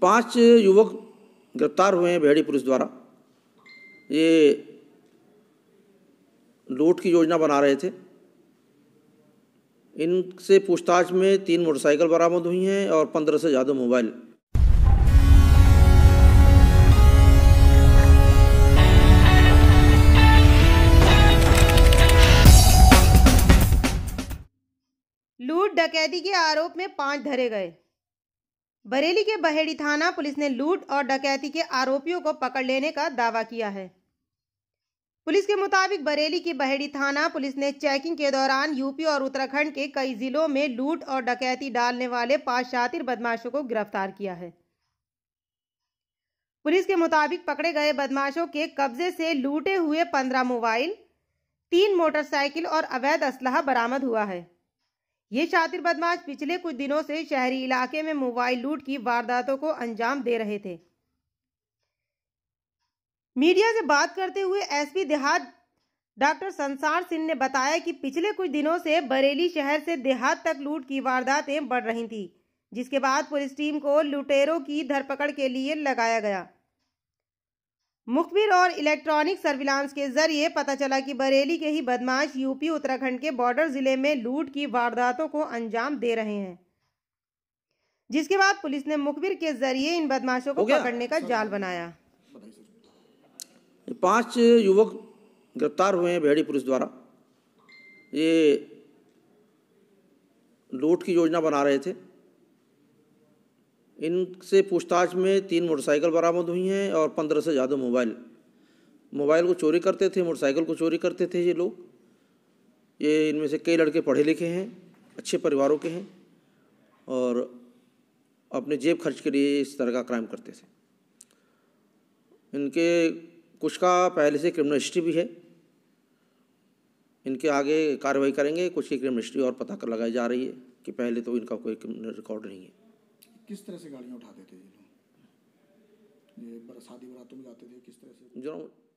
पांच युवक गिरफ्तार हुए हैं भेड़ी पुलिस द्वारा ये लूट की योजना बना रहे थे इनसे पूछताछ में तीन मोटरसाइकिल बरामद हुई हैं और पंद्रह से ज़्यादा मोबाइल लूट डकैती के आरोप में पांच धरे गए बरेली के बहेड़ी थाना पुलिस ने लूट और डकैती के आरोपियों को पकड़ लेने का दावा किया है पुलिस के मुताबिक बरेली की बहेड़ी थाना पुलिस ने चेकिंग के दौरान यूपी और उत्तराखंड के कई जिलों में लूट और डकैती डालने वाले पांच शातिर बदमाशों को गिरफ्तार किया है पुलिस के मुताबिक पकड़े गए बदमाशों के कब्जे से लूटे हुए पंद्रह मोबाइल तीन मोटरसाइकिल और अवैध असलाह बरामद हुआ है ये शातिर बदमाश पिछले कुछ दिनों से शहरी इलाके में मोबाइल लूट की वारदातों को अंजाम दे रहे थे मीडिया से बात करते हुए एसपी देहात डॉक्टर संसार सिंह ने बताया कि पिछले कुछ दिनों से बरेली शहर से देहात तक लूट की वारदातें बढ़ रही थी जिसके बाद पुलिस टीम को लुटेरों की धरपकड़ के लिए लगाया गया मुखबिर और इलेक्ट्रॉनिक सर्विलांस के जरिए पता चला कि बरेली के ही बदमाश यूपी उत्तराखंड के बॉर्डर जिले में लूट की वारदातों को अंजाम दे रहे हैं जिसके बाद पुलिस ने मुखबिर के जरिए इन बदमाशों को पकड़ने का जाल बनाया पांच युवक गिरफ्तार हुए हैं भेड़ी पुलिस द्वारा ये लूट की योजना बना रहे थे इनसे पूछताछ में तीन मोटरसाइकिल बरामद हुई हैं और पंद्रह से ज़्यादा मोबाइल मोबाइल को चोरी करते थे मोटरसाइकिल को चोरी करते थे ये लोग ये इनमें से कई लड़के पढ़े लिखे हैं अच्छे परिवारों के हैं और अपने जेब खर्च के लिए इस तरह का क्राइम करते थे इनके कुछ का पहले से क्रिमिनल हिस्ट्री भी है इनके आगे कार्रवाई करेंगे कुछ की क्रिमिनल हिस्ट्री और पता कर लगाई जा रही है कि पहले तो इनका कोई क्रिमिनल रिकॉर्ड नहीं है किस तरह से गाड़ियाँ उठाते थे ये लोग ये शादी बारातों में जाते थे किस तरह से जो